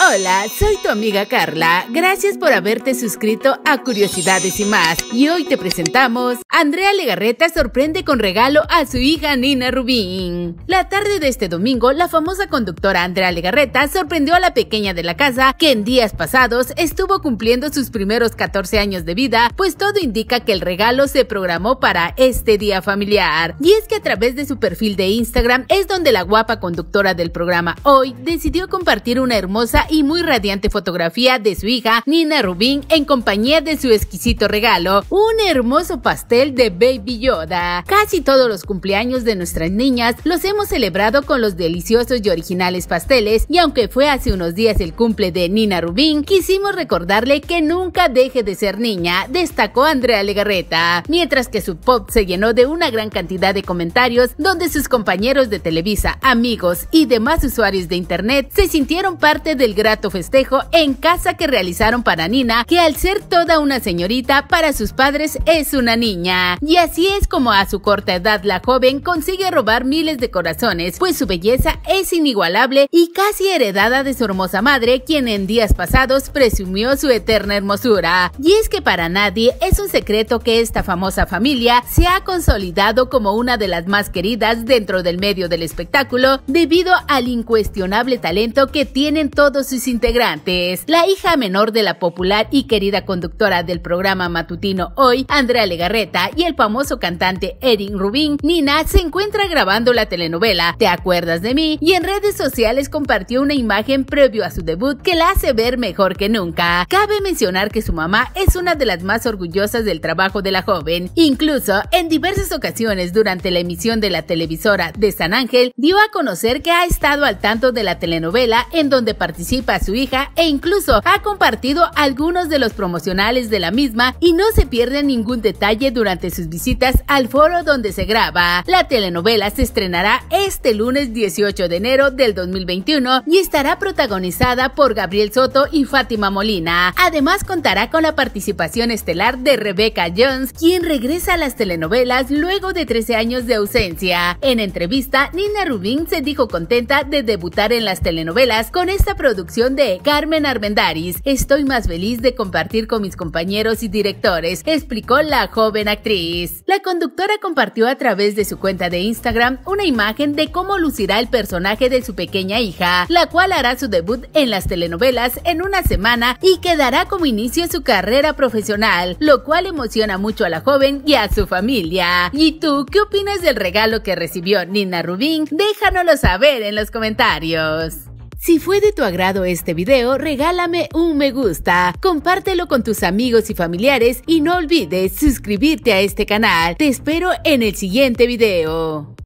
Hola, soy tu amiga Carla. Gracias por haberte suscrito a Curiosidades y más. Y hoy te presentamos. Andrea Legarreta sorprende con regalo a su hija Nina Rubín. La tarde de este domingo, la famosa conductora Andrea Legarreta sorprendió a la pequeña de la casa que en días pasados estuvo cumpliendo sus primeros 14 años de vida, pues todo indica que el regalo se programó para este día familiar. Y es que a través de su perfil de Instagram es donde la guapa conductora del programa Hoy decidió compartir una hermosa y muy radiante fotografía de su hija Nina rubín en compañía de su exquisito regalo, un hermoso pastel de Baby Yoda. Casi todos los cumpleaños de nuestras niñas los hemos celebrado con los deliciosos y originales pasteles y aunque fue hace unos días el cumple de Nina rubín quisimos recordarle que nunca deje de ser niña, destacó Andrea Legarreta, mientras que su pop se llenó de una gran cantidad de comentarios donde sus compañeros de Televisa, amigos y demás usuarios de Internet se sintieron parte del grato festejo en casa que realizaron para Nina, que al ser toda una señorita, para sus padres es una niña. Y así es como a su corta edad la joven consigue robar miles de corazones, pues su belleza es inigualable y casi heredada de su hermosa madre, quien en días pasados presumió su eterna hermosura. Y es que para nadie es un secreto que esta famosa familia se ha consolidado como una de las más queridas dentro del medio del espectáculo debido al incuestionable talento que tienen todos sus integrantes. La hija menor de la popular y querida conductora del programa matutino Hoy, Andrea Legarreta, y el famoso cantante Erin Rubin, Nina, se encuentra grabando la telenovela ¿Te acuerdas de mí? y en redes sociales compartió una imagen previo a su debut que la hace ver mejor que nunca. Cabe mencionar que su mamá es una de las más orgullosas del trabajo de la joven. Incluso, en diversas ocasiones durante la emisión de la televisora de San Ángel, dio a conocer que ha estado al tanto de la telenovela en donde participa a su hija e incluso ha compartido algunos de los promocionales de la misma y no se pierde ningún detalle durante sus visitas al foro donde se graba. La telenovela se estrenará este lunes 18 de enero del 2021 y estará protagonizada por Gabriel Soto y Fátima Molina. Además contará con la participación estelar de Rebecca Jones, quien regresa a las telenovelas luego de 13 años de ausencia. En entrevista, Nina Rubín se dijo contenta de debutar en las telenovelas con esta producción de Carmen arbendaris Estoy más feliz de compartir con mis compañeros y directores, explicó la joven actriz. La conductora compartió a través de su cuenta de Instagram una imagen de cómo lucirá el personaje de su pequeña hija, la cual hará su debut en las telenovelas en una semana y quedará como inicio su carrera profesional, lo cual emociona mucho a la joven y a su familia. ¿Y tú qué opinas del regalo que recibió Nina Rubín? Déjanoslo saber en los comentarios. Si fue de tu agrado este video, regálame un me gusta, compártelo con tus amigos y familiares y no olvides suscribirte a este canal. Te espero en el siguiente video.